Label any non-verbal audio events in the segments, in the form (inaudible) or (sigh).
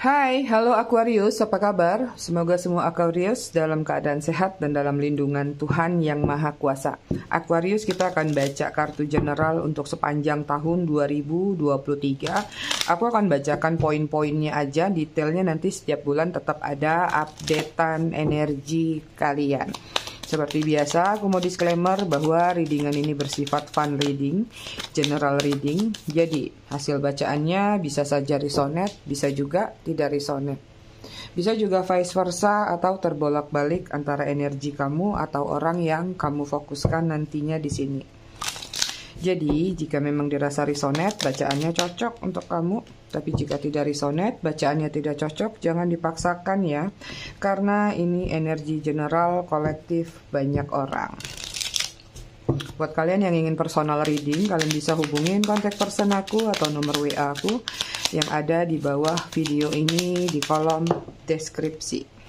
Hai, halo Aquarius, apa kabar? Semoga semua Aquarius dalam keadaan sehat dan dalam lindungan Tuhan yang Maha Kuasa. Aquarius, kita akan baca kartu general untuk sepanjang tahun 2023. Aku akan bacakan poin-poinnya aja, detailnya nanti setiap bulan tetap ada updatean energi kalian. Seperti biasa, aku mau disclaimer bahwa readingan ini bersifat fun reading, general reading. Jadi, hasil bacaannya bisa saja risonet, bisa juga tidak risonet. Bisa juga vice versa atau terbolak-balik antara energi kamu atau orang yang kamu fokuskan nantinya di sini. Jadi, jika memang dirasa risonet, bacaannya cocok untuk kamu. Tapi jika tidak risonet, bacaannya tidak cocok, jangan dipaksakan ya. Karena ini energi general kolektif banyak orang. Buat kalian yang ingin personal reading, kalian bisa hubungin kontak person aku atau nomor WA aku yang ada di bawah video ini di kolom deskripsi.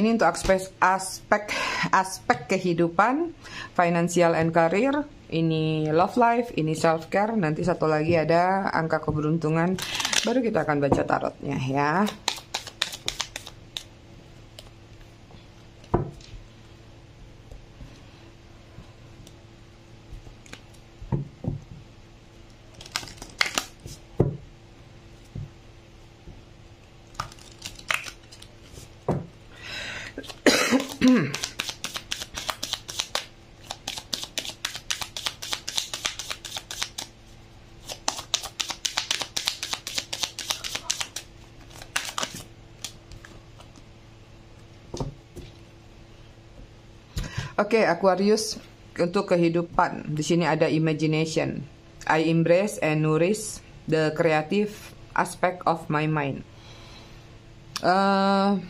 ini untuk aspek aspek aspek kehidupan, financial and career, ini love life, ini self care, nanti satu lagi ada angka keberuntungan. Baru kita akan baca tarotnya ya. Oke, okay, Aquarius untuk kehidupan. Di sini ada imagination. I embrace and nourish the creative aspect of my mind. Uh,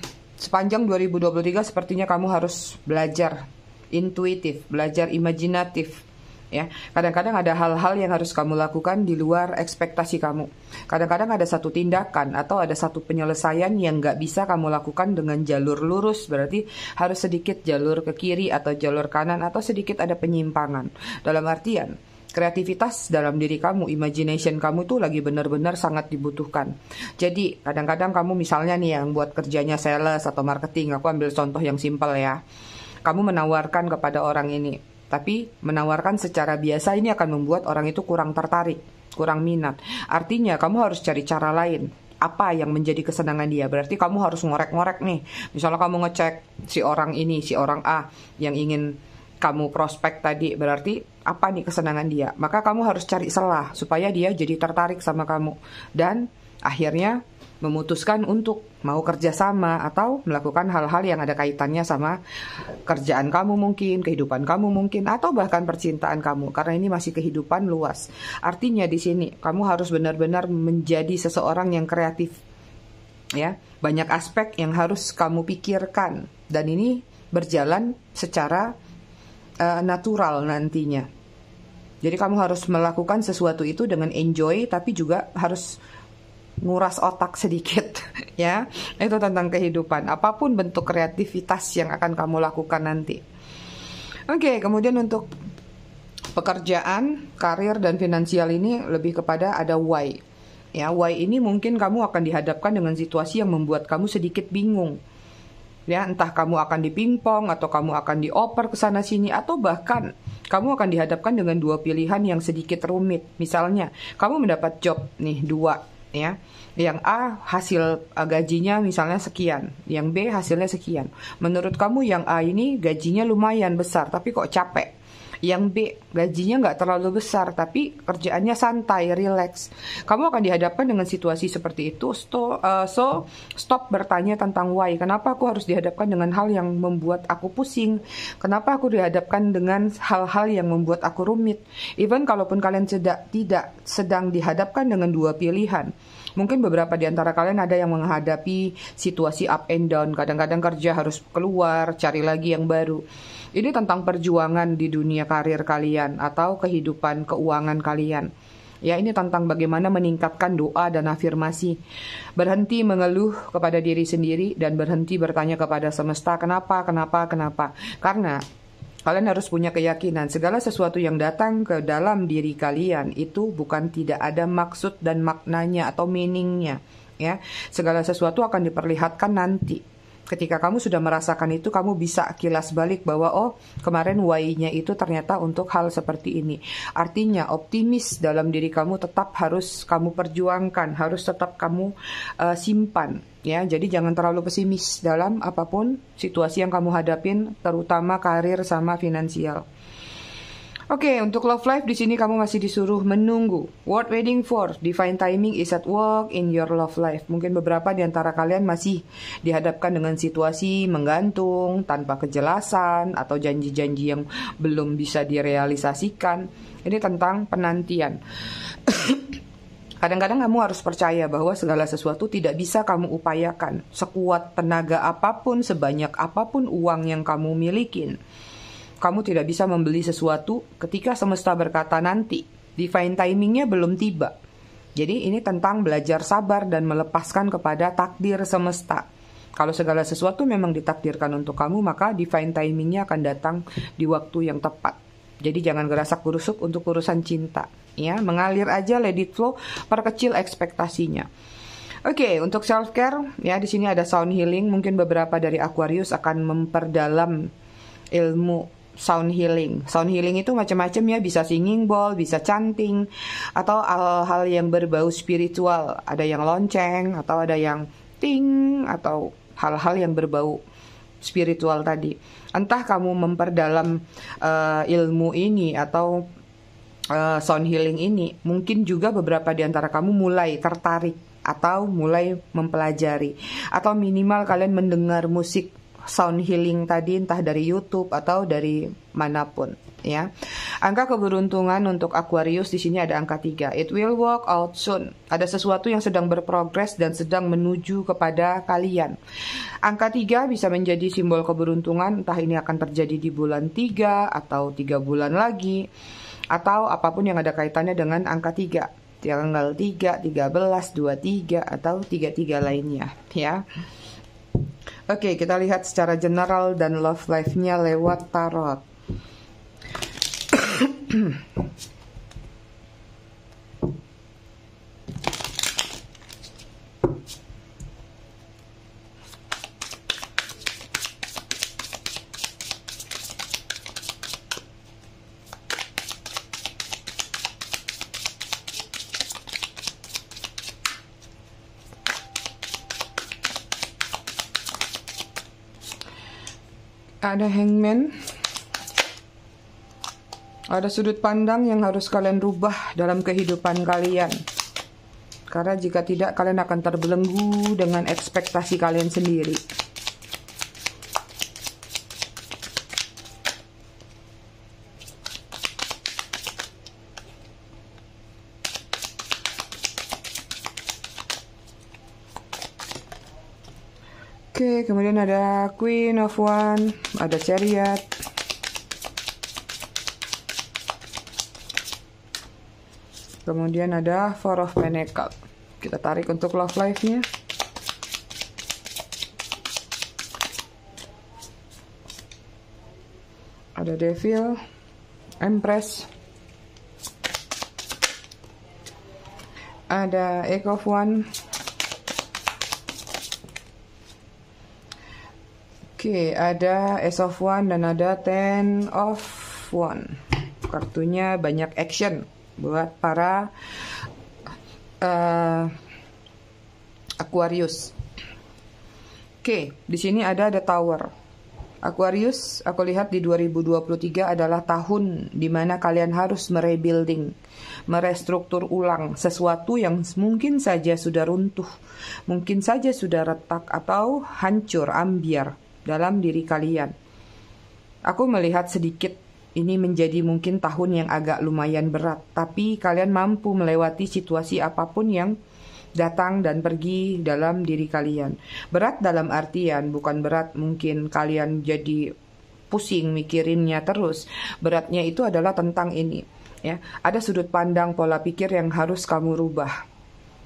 sepanjang 2023 sepertinya kamu harus belajar intuitif, belajar imajinatif. Ya, kadang-kadang ada hal-hal yang harus kamu lakukan di luar ekspektasi kamu. Kadang-kadang ada satu tindakan atau ada satu penyelesaian yang nggak bisa kamu lakukan dengan jalur lurus, berarti harus sedikit jalur ke kiri atau jalur kanan atau sedikit ada penyimpangan. Dalam artian, kreativitas dalam diri kamu, imagination kamu tuh lagi benar-benar sangat dibutuhkan. Jadi kadang-kadang kamu misalnya nih yang buat kerjanya sales atau marketing, aku ambil contoh yang simple ya. Kamu menawarkan kepada orang ini, tapi menawarkan secara biasa ini akan membuat orang itu kurang tertarik, kurang minat. Artinya kamu harus cari cara lain apa yang menjadi kesenangan dia. Berarti kamu harus ngorek-ngorek nih. Misalnya kamu ngecek si orang ini, si orang A yang ingin kamu prospek tadi berarti apa nih kesenangan dia maka kamu harus cari celah supaya dia jadi tertarik sama kamu dan akhirnya memutuskan untuk mau kerja sama atau melakukan hal-hal yang ada kaitannya sama kerjaan kamu mungkin, kehidupan kamu mungkin, atau bahkan percintaan kamu karena ini masih kehidupan luas. Artinya di sini kamu harus benar-benar menjadi seseorang yang kreatif, ya banyak aspek yang harus kamu pikirkan dan ini berjalan secara uh, natural nantinya. Jadi kamu harus melakukan sesuatu itu dengan enjoy tapi juga harus nguras otak sedikit (laughs) ya. Itu tentang kehidupan. Apapun bentuk kreativitas yang akan kamu lakukan nanti. Oke, okay, kemudian untuk pekerjaan, karir dan finansial ini lebih kepada ada why. Ya, why ini mungkin kamu akan dihadapkan dengan situasi yang membuat kamu sedikit bingung ya entah kamu akan dipingpong atau kamu akan dioper ke sana sini atau bahkan kamu akan dihadapkan dengan dua pilihan yang sedikit rumit. Misalnya, kamu mendapat job nih dua ya. Yang A hasil uh, gajinya misalnya sekian, yang B hasilnya sekian. Menurut kamu yang A ini gajinya lumayan besar tapi kok capek. Yang B gajinya nggak terlalu besar tapi kerjaannya santai relax kamu akan dihadapkan dengan situasi seperti itu so, uh, eh, so stop bertanya tentang why kenapa aku harus dihadapkan dengan hal yang membuat aku pusing kenapa aku dihadapkan dengan hal-hal yang membuat aku rumit even kalaupun kalian tidak tidak sedang dihadapkan dengan dua pilihan Mungkin beberapa di antara kalian ada yang menghadapi situasi up and down, kadang-kadang kerja harus keluar, cari lagi yang baru. Ini tentang perjuangan di dunia karir kalian kalian atau kehidupan keuangan kalian. Ya, ini tentang bagaimana meningkatkan doa dan afirmasi. Berhenti mengeluh kepada diri sendiri dan berhenti bertanya kepada semesta, kenapa, kenapa, kenapa. Karena Kalian harus punya keyakinan segala sesuatu yang datang ke dalam diri kalian itu bukan tidak ada maksud dan maknanya atau meaningnya. Ya, segala sesuatu akan diperlihatkan nanti ketika kamu sudah merasakan itu kamu bisa kilas balik bahwa oh kemarin why-nya itu ternyata untuk hal seperti ini. Artinya optimis dalam diri kamu tetap harus kamu perjuangkan, harus tetap kamu uh, simpan ya. Jadi jangan terlalu pesimis dalam apapun situasi yang kamu hadapin terutama karir sama finansial. Oke, okay, untuk love life di sini kamu masih disuruh menunggu. What waiting for? Define timing is at work in your love life. Mungkin beberapa di antara kalian masih dihadapkan dengan situasi menggantung, tanpa kejelasan, atau janji-janji yang belum bisa direalisasikan. Ini tentang penantian. (coughs) Kadang-kadang kamu harus percaya bahwa segala sesuatu tidak bisa kamu upayakan, sekuat tenaga apapun, sebanyak apapun uang yang kamu milikin kamu tidak bisa membeli sesuatu ketika semesta berkata nanti. Divine timingnya belum tiba. Jadi ini tentang belajar sabar dan melepaskan kepada takdir semesta. Kalau segala sesuatu memang ditakdirkan untuk kamu, maka divine timingnya akan datang di waktu yang tepat. Jadi jangan gerasak gerusuk untuk urusan cinta, ya mengalir aja, let it flow, perkecil ekspektasinya. Oke, okay, untuk self care ya di sini ada sound healing, mungkin beberapa dari Aquarius akan memperdalam ilmu sound healing. Sound healing itu macam-macam ya, bisa singing bowl, bisa chanting, atau hal-hal yang berbau spiritual. Ada yang lonceng, atau ada yang ting, atau hal-hal yang berbau spiritual tadi. Entah kamu memperdalam uh, ilmu ini atau uh, sound healing ini, mungkin juga beberapa di antara kamu mulai tertarik atau mulai mempelajari atau minimal kalian mendengar musik sound healing tadi entah dari YouTube atau dari manapun ya. Angka keberuntungan untuk Aquarius di sini ada angka 3. It will work out soon. Ada sesuatu yang sedang berprogres dan sedang menuju kepada kalian. Angka 3 bisa menjadi simbol keberuntungan entah ini akan terjadi di bulan 3 atau 3 bulan lagi atau apapun yang ada kaitannya dengan angka 3 tanggal 3, 13, 23 atau 33 lainnya ya. Oke, okay, kita lihat secara general dan love life-nya lewat tarot. ada hangman. Ada sudut pandang yang harus kalian rubah dalam kehidupan kalian. Karena jika tidak, kalian akan terbelenggu dengan ekspektasi kalian sendiri. kemudian ada Queen of One, ada Chariot. Kemudian ada Four of Pentacles. Kita tarik untuk love life-nya. Ada Devil, Empress. Ada Egg of One. Oke, okay, ada Ace of One dan ada Ten of One. Kartunya banyak action buat para uh, Aquarius. Oke, okay, di sini ada The Tower. Aquarius, aku lihat di 2023 adalah tahun di mana kalian harus merebuilding, merestruktur ulang sesuatu yang mungkin saja sudah runtuh, mungkin saja sudah retak atau hancur, ambiar dalam diri kalian. Aku melihat sedikit ini menjadi mungkin tahun yang agak lumayan berat, tapi kalian mampu melewati situasi apapun yang datang dan pergi dalam diri kalian. Berat dalam artian bukan berat mungkin kalian jadi pusing mikirinnya terus. Beratnya itu adalah tentang ini, ya. Ada sudut pandang pola pikir yang harus kamu rubah.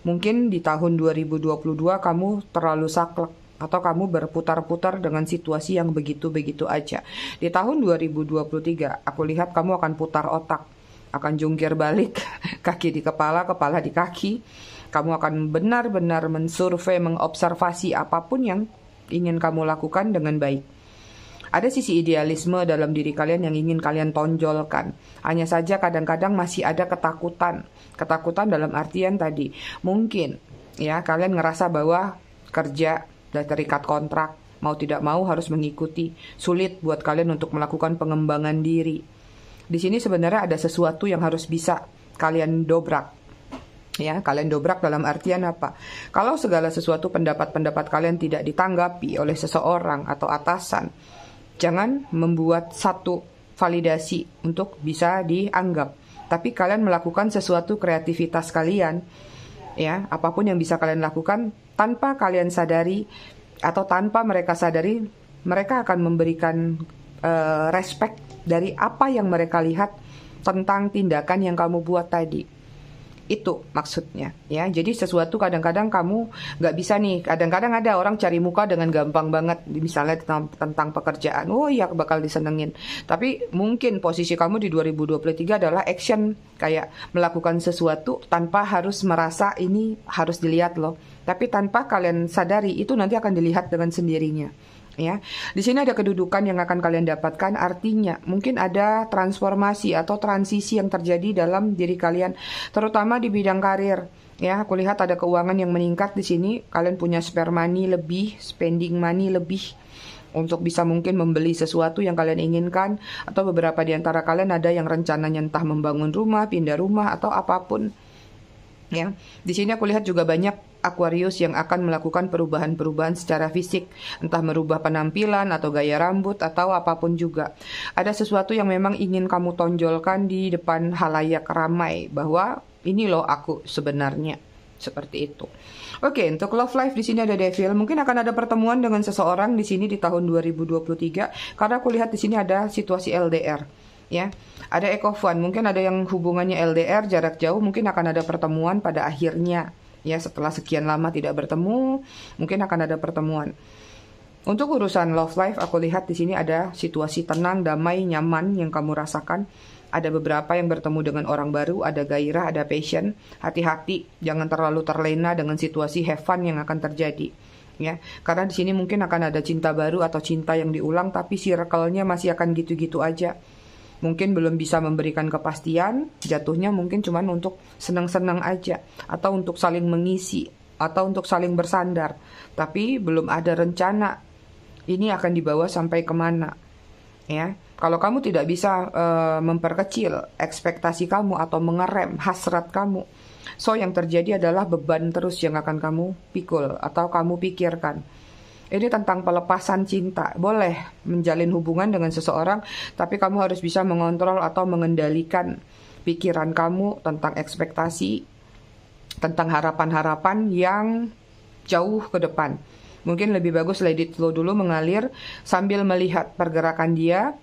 Mungkin di tahun 2022 kamu terlalu saklek atau kamu berputar-putar dengan situasi yang begitu-begitu aja. Di tahun 2023, aku lihat kamu akan putar otak, akan jungkir balik, (laughs) kaki di kepala, kepala di kaki. Kamu akan benar-benar mensurvei, mengobservasi apapun yang ingin kamu lakukan dengan baik. Ada sisi idealisme dalam diri kalian yang ingin kalian tonjolkan. Hanya saja kadang-kadang masih ada ketakutan. Ketakutan dalam artian tadi, mungkin ya kalian ngerasa bahwa kerja dan terikat kontrak. Mau tidak mau harus mengikuti. Sulit buat kalian untuk melakukan pengembangan diri. Di sini sebenarnya ada sesuatu yang harus bisa kalian dobrak ya kalian dobrak dalam artian apa kalau segala sesuatu pendapat-pendapat kalian tidak ditanggapi oleh seseorang atau atasan jangan membuat satu validasi untuk bisa dianggap tapi kalian melakukan sesuatu kreativitas kalian ya apapun yang bisa kalian lakukan tanpa kalian sadari atau tanpa mereka sadari mereka akan memberikan uh, respect dari apa yang mereka lihat tentang tindakan yang kamu buat tadi itu maksudnya ya jadi sesuatu kadang-kadang kamu nggak bisa nih kadang-kadang ada orang cari muka dengan gampang banget misalnya tentang, tentang pekerjaan oh ya bakal disenengin tapi mungkin posisi kamu di 2023 adalah action kayak melakukan sesuatu tanpa harus merasa ini harus dilihat loh tapi tanpa kalian sadari itu nanti akan dilihat dengan sendirinya ya. Di sini ada kedudukan yang akan kalian dapatkan artinya mungkin ada transformasi atau transisi yang terjadi dalam diri kalian terutama di bidang karir. Ya, aku lihat ada keuangan yang meningkat di sini. Kalian punya spare money lebih, spending money lebih untuk bisa mungkin membeli sesuatu yang kalian inginkan atau beberapa di antara kalian ada yang rencananya entah membangun rumah, pindah rumah atau apapun Ya, di sini aku lihat juga banyak Aquarius yang akan melakukan perubahan-perubahan secara fisik, entah merubah penampilan atau gaya rambut atau apapun juga. Ada sesuatu yang memang ingin kamu tonjolkan di depan halayak ramai bahwa ini loh aku sebenarnya seperti itu. Oke, okay, untuk love life di sini ada Devil. Mungkin akan ada pertemuan dengan seseorang di sini di tahun 2023 karena aku lihat di sini ada situasi LDR ya. Ada ekofan, mungkin ada yang hubungannya LDR jarak jauh, mungkin akan ada pertemuan pada akhirnya ya setelah sekian lama tidak bertemu, mungkin akan ada pertemuan. Untuk urusan love life, aku lihat di sini ada situasi tenang, damai, nyaman yang kamu rasakan. Ada beberapa yang bertemu dengan orang baru, ada gairah, ada passion. Hati-hati, jangan terlalu terlena dengan situasi have fun yang akan terjadi. Ya, karena di sini mungkin akan ada cinta baru atau cinta yang diulang, tapi circle-nya masih akan gitu-gitu aja mungkin belum bisa memberikan kepastian, jatuhnya mungkin cuma untuk senang-senang aja atau untuk saling mengisi atau untuk saling bersandar, tapi belum ada rencana ini akan dibawa sampai kemana, ya. Kalau kamu tidak bisa uh, memperkecil ekspektasi kamu atau mengerem hasrat kamu, so yang terjadi adalah beban terus yang akan kamu pikul atau kamu pikirkan ini tentang pelepasan cinta. Boleh menjalin hubungan dengan seseorang, tapi kamu harus bisa mengontrol atau mengendalikan pikiran kamu tentang ekspektasi, tentang harapan-harapan yang jauh ke depan. Mungkin lebih bagus let it flow dulu mengalir sambil melihat pergerakan dia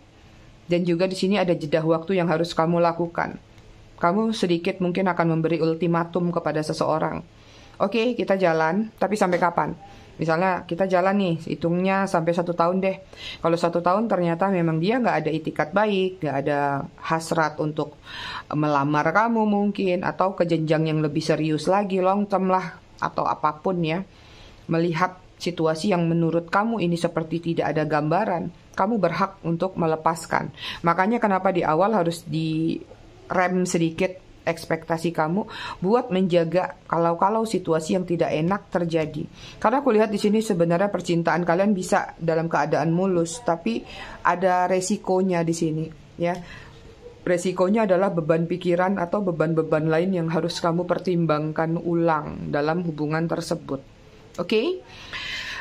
dan juga di sini ada jeda waktu yang harus kamu lakukan. Kamu sedikit mungkin akan memberi ultimatum kepada seseorang. Oke, okay, kita jalan, tapi sampai kapan? Misalnya kita jalan nih, hitungnya sampai satu tahun deh. Kalau satu tahun ternyata memang dia nggak ada itikat baik, nggak ada hasrat untuk eh, melamar kamu mungkin, atau ke jenjang yang lebih serius lagi, long term lah, atau apapun ya. Melihat situasi yang menurut kamu ini seperti tidak ada gambaran, kamu berhak untuk melepaskan. Makanya kenapa di awal harus di rem sedikit ekspektasi kamu buat menjaga kalau-kalau situasi yang tidak enak terjadi. Karena aku lihat di sini sebenarnya percintaan kalian bisa dalam keadaan mulus, tapi ada resikonya di sini, ya. Resikonya adalah beban pikiran atau beban-beban lain yang harus kamu pertimbangkan ulang dalam hubungan tersebut. Oke? Okay?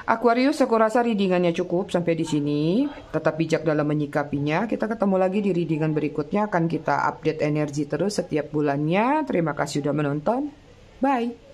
Aquarius aku rasa readingannya cukup sampai di sini. Tetap bijak dalam menyikapinya. Kita ketemu lagi di readingan berikutnya akan kita update energi terus setiap bulannya. Terima kasih sudah menonton. Bye.